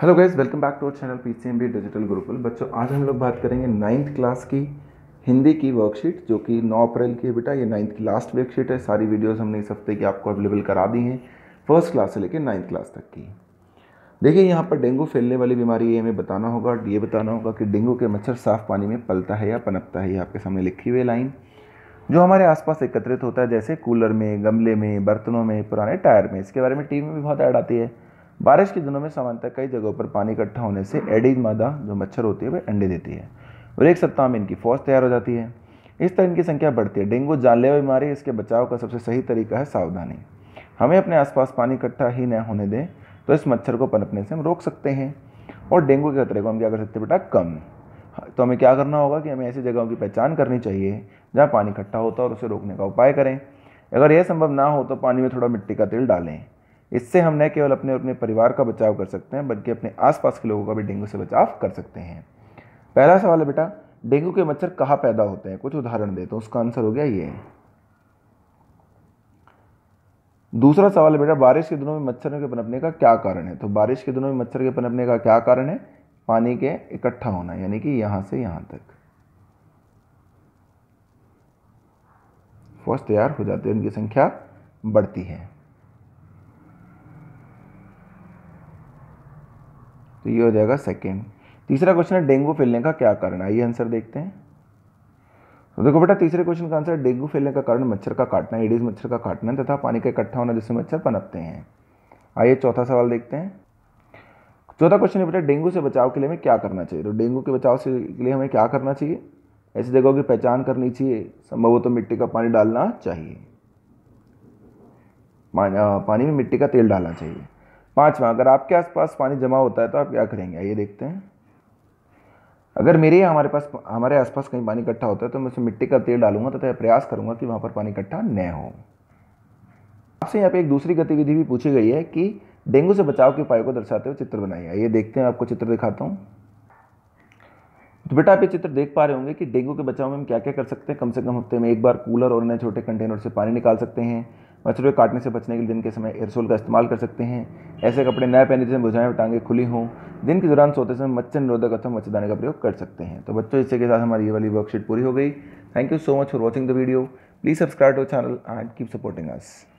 hello guys welcome back to our channel P C M B digital ग्रुपल बच्चों आज हम लोग बात करेंगे नाइन्थ क्लास की हिंदी की वर्कशीट जो कि 9 अप्रैल की है बेटा ये नाइन्थ की लास्ट वर्कशीट है सारी वीडियोस हमने इस हफ्ते की आपको अवेलेबल करा दी हैं फर्स्ट क्लास से लेकर नाइन्थ क्लास तक की देखिए यहाँ पर डेंगू फैलने वाली बीमारी ये हमें बताना होगा ये बताना होगा कि डेंगू के मच्छर साफ पानी में पलता है या पनपता है ये आपके सामने लिखी हुई लाइन जो हमारे आसपास एकत्रित होता है जैसे कूलर में गमले में बर्तनों में पुराने टायर में इसके बारे में टीवी में भी बहुत ऐड आती है बारिश के दिनों में सामान्यतः कई जगहों पर पानी इकट्ठा होने से एडीज मादा जो मच्छर होती है वह अंडे देती है और एक सप्ताह में इनकी फौज तैयार हो जाती है इस तरह इनकी संख्या बढ़ती है डेंगू जानलेवा बीमारी इसके बचाव का सबसे सही तरीका है सावधानी हमें अपने आसपास पानी इकट्ठा ही न होने दें तो इस मच्छर को पनपने से हम रोक सकते हैं और डेंगू के खतरे को हम क्या कर सकते हैं बेटा कम तो हमें क्या करना होगा कि हमें ऐसी जगहों की पहचान करनी चाहिए जहाँ पानी इकट्ठा होता है और उसे रोकने का उपाय करें अगर यह संभव ना हो तो पानी में थोड़ा मिट्टी का तेल डालें इससे हम न केवल अपने अपने परिवार का बचाव कर सकते हैं बल्कि अपने आसपास के लोगों का भी डेंगू से बचाव कर सकते हैं पहला सवाल है बेटा डेंगू के मच्छर कहाँ पैदा होते हैं कुछ उदाहरण दे तो उसका आंसर हो गया ये दूसरा सवाल है बेटा बारिश के दिनों में मच्छरों के पनपने का क्या कारण है तो बारिश के दिनों में मच्छर के पनपने का क्या कारण है पानी के इकट्ठा होना यानी कि यहाँ से यहाँ तक फर्स्ट तैयार हो जाते हैं उनकी संख्या बढ़ती है तो ये हो जाएगा सेकेंड तीसरा क्वेश्चन है डेंगू फैलने का क्या कारण आइए आंसर देखते हैं तो देखो बेटा तीसरे क्वेश्चन का आंसर डेंगू फैलने का कारण मच्छर का काटना एडीज मच्छर का काटना तथा पानी का इकट्ठा होना जिससे मच्छर पनपते हैं आइए चौथा सवाल देखते हैं चौथा क्वेश्चन है बेटा डेंगू से बचाव के लिए हमें क्या करना चाहिए तो डेंगू के बचाव से के लिए हमें क्या करना चाहिए ऐसी जगहों की पहचान करनी चाहिए संभव हो तो मिट्टी का पानी डालना चाहिए पानी में मिट्टी का तेल डालना चाहिए पांचवा अगर आपके आसपास पानी जमा होता है तो आप क्या करेंगे आइए देखते हैं अगर मेरे या हमारे पास हमारे आसपास कहीं पानी इकट्ठा होता है तो मैं उसमें मिट्टी का तेल डालूंगा तथा तो प्रयास करूंगा कि वहां पर पानी इकट्ठा न हो आपसे यहाँ पे एक दूसरी गतिविधि भी पूछी गई है कि डेंगू से बचाव के उपायों को दर्शाते हुए चित्र बनाइए ये देखते हैं आपको चित्र दिखाता हूँ तो बेटा आप ये चित्र देख पा रहे होंगे कि डेंगू के बचाव में हम क्या क्या कर सकते हैं कम से कम हफ्ते में एक बार कूलर और नए छोटे कंटेनर से पानी निकाल सकते हैं मच्छरों के काटने से बचने के लिए दिन के समय एयरसोल का इस्तेमाल कर सकते हैं ऐसे कपड़े नए पहने जिसमें बुझाएं टांगे खुली हों दिन के दौरान सोते समय मच्छर निरोधक अथवा मच्छरदाने का प्रयोग कर सकते हैं तो बच्चों इसी के साथ हमारी ये वाली वर्कशीट पूरी हो गई thank you so much for watching the video please subscribe to channel and keep supporting us